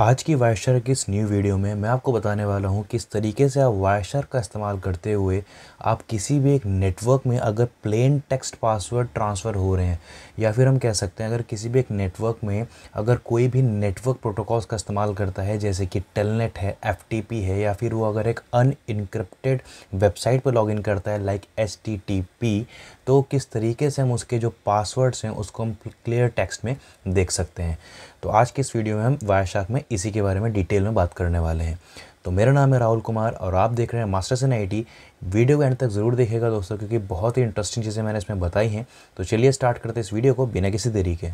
आज की वायशर की इस न्यू वीडियो में मैं आपको बताने वाला हूँ किस तरीके से आप वायशर का इस्तेमाल करते हुए आप किसी भी एक नेटवर्क में अगर प्लेन टेक्स्ट पासवर्ड ट्रांसफ़र हो रहे हैं या फिर हम कह सकते हैं अगर किसी भी एक नेटवर्क में अगर कोई भी नेटवर्क प्रोटोकॉल्स का इस्तेमाल करता है जैसे कि टेलनेट है एफ है या फिर वो अगर एक अनइनक्रिप्टेड वेबसाइट पर लॉग करता है लाइक एस तो किस तरीके से हम उसके जो पासवर्ड्स हैं उसको हम क्लियर टेक्स्ट में देख सकते हैं तो आज की इस वीडियो में हम वायशाक में इसी के बारे में डिटेल में बात करने वाले हैं तो मेरा नाम है राहुल कुमार और आप देख रहे हैं मास्टर्स इन आई वीडियो को एंड तक ज़रूर देखेगा दोस्तों क्योंकि बहुत ही इंटरेस्टिंग चीज़ें मैंने इसमें बताई हैं तो चलिए स्टार्ट करते हैं इस वीडियो को बिना किसी देरी के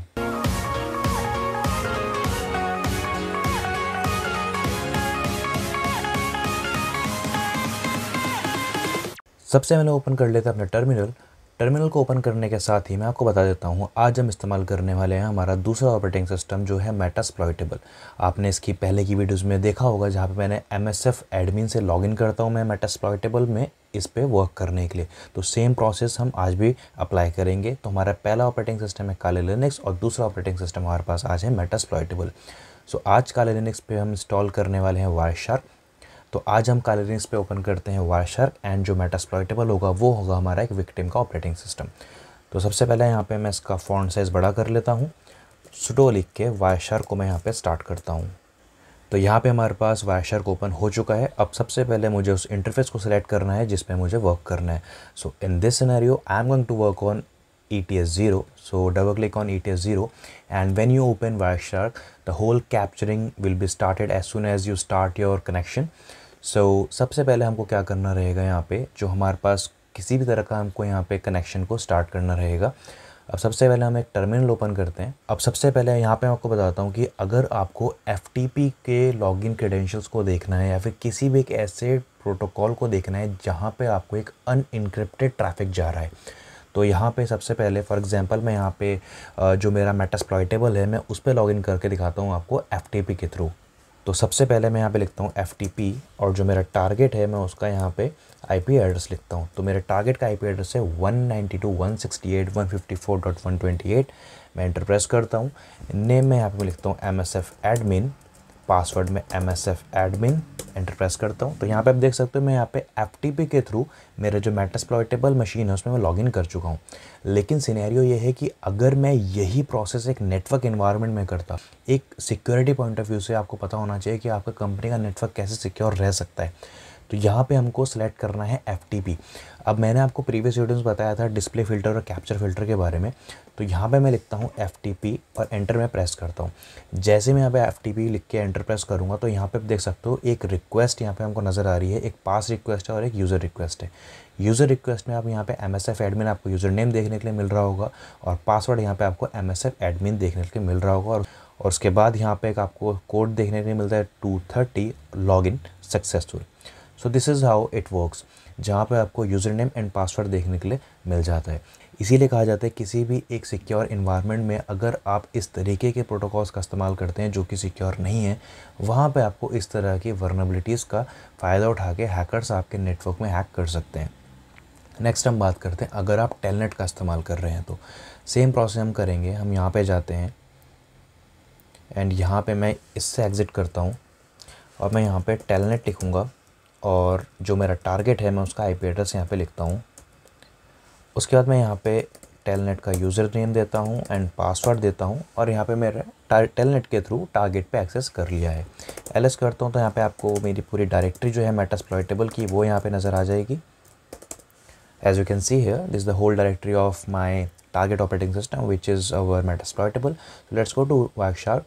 सबसे मैंने ओपन कर लेता अपना टर्मिनल टर्मिनल को ओपन करने के साथ ही मैं आपको बता देता हूँ आज हम इस्तेमाल करने वाले हैं हमारा दूसरा ऑपरेटिंग सिस्टम जो है मेटास्प्लॉइटेबल आपने इसकी पहले की वीडियोस में देखा होगा जहाँ पे मैंने एम एडमिन से लॉगिन करता हूँ मैं मेटास्प्लॉइटेबल में इस पर वर्क करने के लिए तो सेम प्रोसेस हम आज भी अप्लाई करेंगे तो हमारा पहला ऑपरेटिंग सिस्टम है काले लिनिक्स और दूसरा ऑपरेटिंग सिस्टम हमारे पास आज है मेटास्प्लॉइटेबल सो आज काले लिनिक्स पर हम इंस्टॉल करने वाले हैं वायर तो आज हम कालरीस पे ओपन करते हैं वायर शार्क एंड जो मेटास्प्लॉइटेबल होगा वो होगा हमारा एक विक्टिम का ऑपरेटिंग सिस्टम तो सबसे पहले यहाँ पे मैं इसका फॉन्ट साइज़ बड़ा कर लेता हूँ सुडो लिख के वायर शार्क को मैं यहाँ पे स्टार्ट करता हूँ तो यहाँ पे हमारे पास वायर शार्क ओपन हो चुका है अब सबसे पहले मुझे उस इंटरफेस को सिलेक्ट करना है जिसपे मुझे वर्क करना है so in this scenario I am going to work on E e T S zero so double click on E e T S zero and when you open Wireshark the whole capturing will be started as soon as you start your connection so so, सबसे पहले हमको क्या करना रहेगा यहाँ पे जो हमारे पास किसी भी तरह का हमको यहाँ पे कनेक्शन को स्टार्ट करना रहेगा अब सबसे पहले हम एक टर्मिनल ओपन करते हैं अब सबसे पहले यहाँ पे मैं आपको बताता हूँ कि अगर आपको एफ के लॉगिन क्रेडेंशियल्स को देखना है या फिर किसी भी एक ऐसे प्रोटोकॉल को देखना है जहाँ पे आपको एक अनइनक्रिप्टेड ट्रैफिक जा रहा है तो यहाँ पे सबसे पहले फॉर एग्जांपल मैं यहाँ पे जो मेरा मेटास्प्लॉयटेबल है मैं उस पर लॉग करके दिखाता हूँ आपको एफ के थ्रू तो सबसे पहले मैं यहाँ पे लिखता हूँ एफ और जो मेरा टारगेट है मैं उसका यहाँ पे आईपी एड्रेस लिखता हूँ तो मेरे टारगेट का आईपी एड्रेस है 192.168.154.128 मैं इंटरप्रेस प्रेस करता हूँ नेम में यहाँ पे मैं लिखता हूँ M S F admin password में M S F admin enter press करता हूँ तो यहाँ पे आप देख सकते हो मैं यहाँ पे एफ टी पी के थ्रू मेरा जो मेटस प्लॉटेबल मशीन है उसमें मैं लॉगिन कर चुका हूँ लेकिन सिनेरियो ये है कि अगर मैं यही प्रोसेस एक नेटवर्क इन्वायरमेंट में करता एक सिक्योरिटी पॉइंट ऑफ व्यू से आपको पता होना चाहिए कि आपका कंपनी का नेटवर्क कैसे सिक्योर रह सकता है तो यहाँ पे हमको सेलेक्ट करना है एफ अब मैंने आपको प्रीवियस वीडियोस बताया था डिस्प्ले फिल्टर और कैप्चर फिल्टर के बारे में तो यहाँ पे मैं लिखता हूँ एफ और एंटर में प्रेस करता हूँ जैसे मैं यहाँ पे एफ लिख के एंटर प्रेस करूँगा तो यहाँ पे आप देख सकते हो एक रिक्वेस्ट यहाँ पे हमको नज़र आ रही है एक पास रिक्वेस्ट है और एक यूज़र रिक्वेस्ट है यूज़र रिक्वेस्ट में आप यहाँ पे एम एस एफ एडमिन आपको यूज़र नेम देखने के लिए मिल रहा होगा और पासवर्ड यहाँ पर आपको एम एस एफ एडमिन देखने के लिए मिल रहा होगा और उसके बाद यहाँ पर एक आपको कोड देखने के लिए मिलता है two thirty log in successful so this is how it works जहाँ पर आपको यूज़र नेम एंड पासवर्ड देखने के लिए मिल जाता है इसीलिए कहा जाता है किसी भी एक सिक्योर इन्वायरमेंट में अगर आप इस तरीके के प्रोटोकॉल्स का इस्तेमाल करते हैं जो कि सिक्योर नहीं है वहाँ पे आपको इस तरह की वर्नेबिलिटीज़ का फ़ायदा उठा के हैकर्स आपके नेटवर्क में हैक कर सकते हैं नेक्स्ट हम बात करते हैं अगर आप टेलनेट का इस्तेमाल कर रहे हैं तो सेम प्रोसेस हम करेंगे हम यहाँ पर जाते हैं एंड यहाँ पर मैं इससे एग्ज़िट करता हूँ और मैं यहाँ पर टेलनेट लिखूँगा और जो मेरा टारगेट है मैं उसका आई पी एड्रेस यहाँ पर लिखता हूँ उसके बाद मैं यहाँ पे टेलनेट का यूज़र नेम देता हूँ एंड पासवर्ड देता हूँ और यहाँ पे मेरे टेलनेट के थ्रू टारगेट पे एक्सेस कर लिया है एल एस करता हूँ तो यहाँ पे आपको मेरी पूरी डायरेक्टरी जो है मेटास्प्लॉयटेबल की वो यहाँ पे नज़र आ जाएगी as you can see here this the whole directory of my target operating system which is our metasploitable let's go to to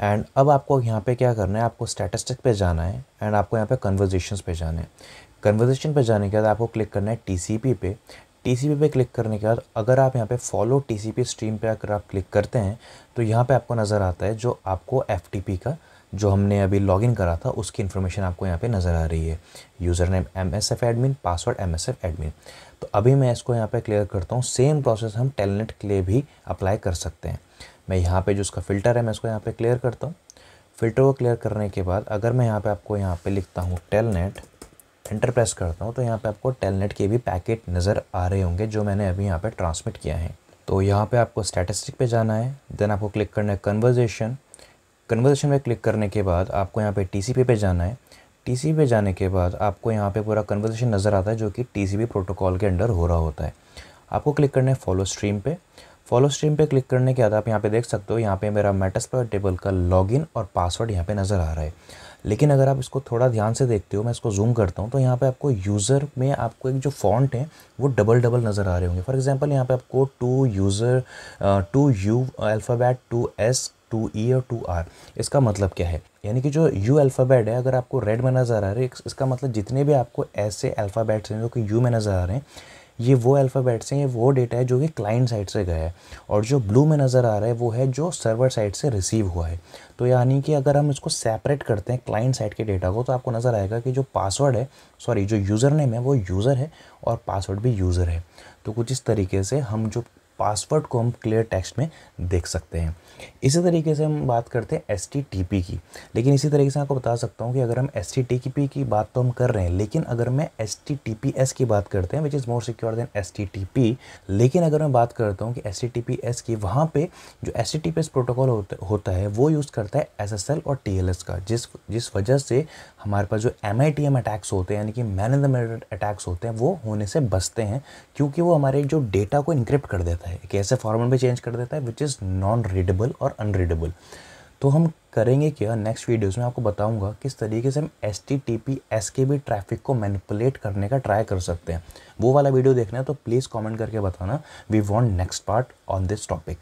and अब आपको यहाँ पे क्या करना है आपको स्टेटस्टिक पे जाना है एंड आपको यहाँ पे कन्वर्जेशन पे जाना है कन्वर्जेशन पे जाने के बाद आपको क्लिक करना है टी पे टी पे क्लिक करने के बाद अगर आप यहाँ पे फॉलो टी स्ट्रीम पे अगर आप क्लिक करते हैं तो यहाँ पे आपको नज़र आता है जो आपको एफ का जो हमने अभी लॉगिन करा था उसकी इन्फॉर्मेशन आपको यहाँ पे नज़र आ रही है user name M S F admin password M S F admin तो अभी मैं इसको यहाँ पे क्लियर करता हूँ सेम प्रोसेस हम टेलनेट के लिए भी अप्लाई कर सकते हैं मैं यहाँ पे जो उसका फ़िल्टर है मैं उसको यहाँ पे क्लियर करता हूँ फ़िल्टर को क्लियर करने के बाद अगर मैं यहाँ पे आपको यहाँ पे लिखता हूँ टेलनेट एंटर प्रेस करता हूँ तो यहाँ पे आपको टेलनेट के भी पैकेट नज़र आ रहे होंगे जो मैंने अभी यहाँ पे ट्रांसमिट किया है तो यहाँ पे आपको स्टैटिस्टिक पे जाना है देन आपको क्लिक करना है कन्वर्जेशन कन्वर्जेशन में क्लिक करने के बाद आपको यहाँ पर टी पे जाना है टी पे जाने के बाद आपको यहाँ पर पूरा कन्वर्जेशन नज़र आता है जो कि टी प्रोटोकॉल के अंडर हो रहा होता है आपको क्लिक करना है फॉलो स्ट्रीम पे फॉलो स्ट्रीम पे क्लिक करने के बाद आप यहाँ पे देख सकते हो यहाँ पे मेरा मेटास्प्लॉइट टेबल का लॉगिन और पासवर्ड यहाँ पे नज़र आ रहा है लेकिन अगर आप इसको थोड़ा ध्यान से देखते हो मैं इसको जूम करता हूँ तो यहाँ पे आपको यूज़र में आपको एक जो फॉन्ट है वो डबल डबल नज़र आ रहे होंगे फॉर एग्ज़ाम्पल यहाँ पर आपको two user two U alphabet two S two E और टू आर इसका मतलब क्या है यानी कि जो यू अल्फ़ाबैट है अगर आपको रेड में नज़र आ रहा है इसका मतलब जितने भी आपको ऐसे अल्फ़ाबैट्स हैं जो कि यू में नज़र आ रहे हैं ये वो अल्फ़ाबेट्स हैं ये वो डेटा है जो कि क्लाइंट साइड से गया है और जो ब्लू में नज़र आ रहा है वो है जो सर्वर साइड से रिसीव हुआ है तो यानी कि अगर हम इसको सेपरेट करते हैं क्लाइंट साइड के डेटा को तो आपको नज़र आएगा कि जो पासवर्ड है सॉरी जो यूज़र नेम है वो यूज़र है और पासवर्ड भी यूज़र है तो कुछ इस तरीके से हम जो पासवर्ड को हम क्लियर टेक्स्ट में देख सकते हैं इसी तरीके से हम बात करते हैं एस की लेकिन इसी तरीके से आपको बता सकता हूँ कि अगर हम एस की बात तो हम कर रहे हैं लेकिन अगर मैं एस की बात करते हैं which is more secure than S लेकिन अगर मैं बात करता हूँ कि एस की वहाँ पर जो एस प्रोटोकॉल होता है वो यूज़ करता है एस और टी का जिस जिस वजह से हमारे पास जो एम अटैक्स होते हैं यानी कि man in the middle attacks होते हैं वो होने से बचते हैं क्योंकि वो हमारे जो डेटा को इनक्रिप्ट कर देता है देता है एक ऐसे फॉर्मेट में चेंज कर देता है विच इज़ नॉन रीडेबल और अनरीडेबल तो हम करेंगे क्या नेक्स्ट वीडियोस में आपको बताऊंगा किस तरीके से हम S T T P S के बी ट्रैफिक को मैनिपुलेट करने का ट्राई कर सकते हैं वो वाला वीडियो देखना है तो प्लीज़ कमेंट करके बताना we want next part on this topic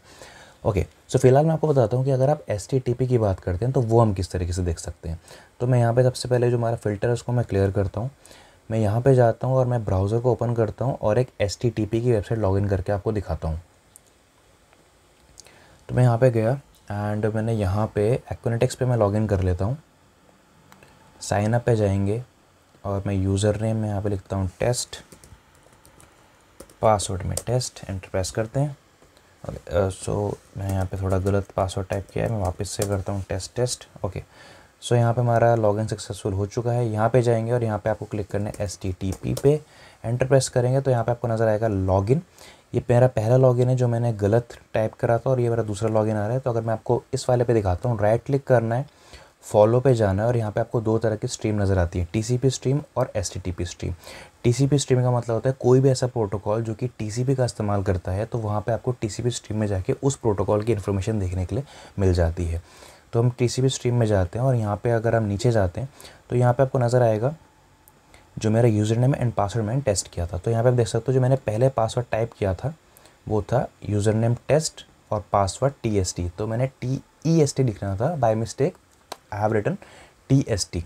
okay so फिलहाल मैं आपको बताता हूँ कि अगर आप एस टी टी पी की बात करते हैं तो वो हम किस तरीके से देख सकते हैं तो मैं यहाँ पर सबसे पहले जो हमारा फिल्टर है उसको मैं क्लियर करता हूँ मैं यहाँ पे जाता हूँ और मैं ब्राउज़र को ओपन करता हूँ और एक एस की वेबसाइट लॉगिन करके आपको दिखाता हूँ तो मैं यहाँ पे गया एंड मैंने यहाँ पे एक्नेटिक्स पे मैं लॉगिन कर लेता हूँ साइन अप पे जाएंगे और मैं यूज़र नेम में यहाँ पे लिखता हूँ टेस्ट पासवर्ड में टेस्ट एंटर प्रेस करते हैं सो uh, okay, मैं यहाँ पर थोड़ा गलत पासवर्ड टाइप किया है मैं वापस से करता हूँ test test okay okay. So so, यहाँ पे हमारा लॉगिन सक्सेसफुल हो चुका है यहाँ पे जाएंगे और यहाँ पे आपको क्लिक करना है एस टी टी पी पे एंटर प्रेस करेंगे तो यहाँ पे आपको नज़र आएगा लॉगिन ये मेरा पहला लॉगिन है जो मैंने गलत टाइप करा था और ये मेरा दूसरा लॉगिन आ रहा है तो अगर मैं आपको इस वाले पे दिखाता हूँ राइट क्लिक करना है फॉलो पे जाना है और यहाँ पे आपको दो तरह की स्ट्रीम नज़र आती है टी स्ट्रीम और एस स्ट्रीम टी स्ट्रीम का मतलब होता है कोई भी ऐसा प्रोटोकॉल जो कि टी का इस्तेमाल करता है तो वहाँ पर आपको टी स्ट्रीम में जाके उस प्रोटोकॉल की इन्फॉर्मेशन देखने के लिए मिल जाती है तो हम भी स्ट्रीम में जाते हैं और यहाँ पे अगर हम नीचे जाते हैं तो यहाँ पे आपको नज़र आएगा जो मेरा यूज़र नेम एंड पासवर्ड मैंने टेस्ट किया था तो यहाँ पे आप देख सकते हो जो मैंने पहले पासवर्ड टाइप किया था वो था यूज़र नेम टेस्ट और पासवर्ड टी तो मैंने टी ई एस टी लिखना था by mistake I have written T S T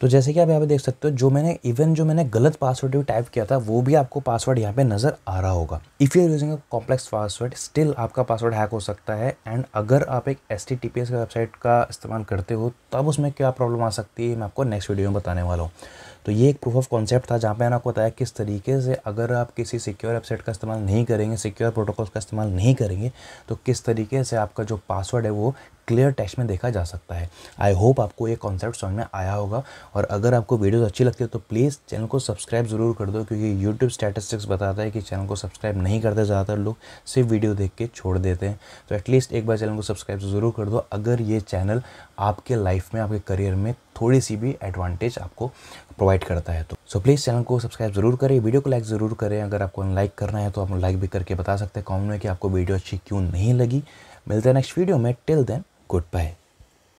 तो जैसे कि आप यहाँ पे देख सकते हो जो मैंने इवन जो मैंने गलत पासवर्ड भी टाइप किया था वो भी आपको पासवर्ड यहाँ पे नज़र आ रहा होगा if you using a complex password still आपका पासवर्ड हैक हो सकता है एंड अगर आप एक एस टी की वेबसाइट का इस्तेमाल करते हो तब उसमें क्या प्रॉब्लम आ सकती है मैं आपको नेक्स्ट वीडियो में बताने वाला हूँ तो ये एक प्रूफ ऑफ कॉन्सेप्ट था जहाँ पे मैंने आपको बताया किस तरीके से अगर आप किसी सिक्योर वेबसाइट का इस्तेमाल नहीं करेंगे सिक्योर प्रोटोकॉल का इस्तेमाल नहीं करेंगे तो किस तरीके से आपका जो पासवर्ड है वो क्लियर टेक्स्ट में देखा जा सकता है आई होप आपको ये कॉन्सेप्ट समझ में आया होगा और अगर आपको वीडियोज़ अच्छी लगती है तो प्लीज़ चैनल को सब्सक्राइब ज़रूर कर दो क्योंकि यूट्यूब स्टेटिस्टिक्स बताता है कि चैनल को सब्सक्राइब नहीं करते ज़्यादातर लोग सिर्फ वीडियो देख के छोड़ देते हैं तो एटलीस्ट एक बार चैनल को सब्सक्राइब ज़रूर कर दो अगर ये चैनल आपके लाइफ में आपके करियर में थोड़ी सी भी एडवांटेज आपको प्रोवाइड करता है तो सो प्लीज़ चैनल को सब्सक्राइब जरूर करें वीडियो को लाइक ज़रूर करें अगर आपको लाइक करना है तो आप लाइक भी करके बता सकते हैं कॉमेंट में कि आपको वीडियो अच्छी क्यों नहीं लगी मिलते हैं नेक्स्ट वीडियो में टिल देन กดไป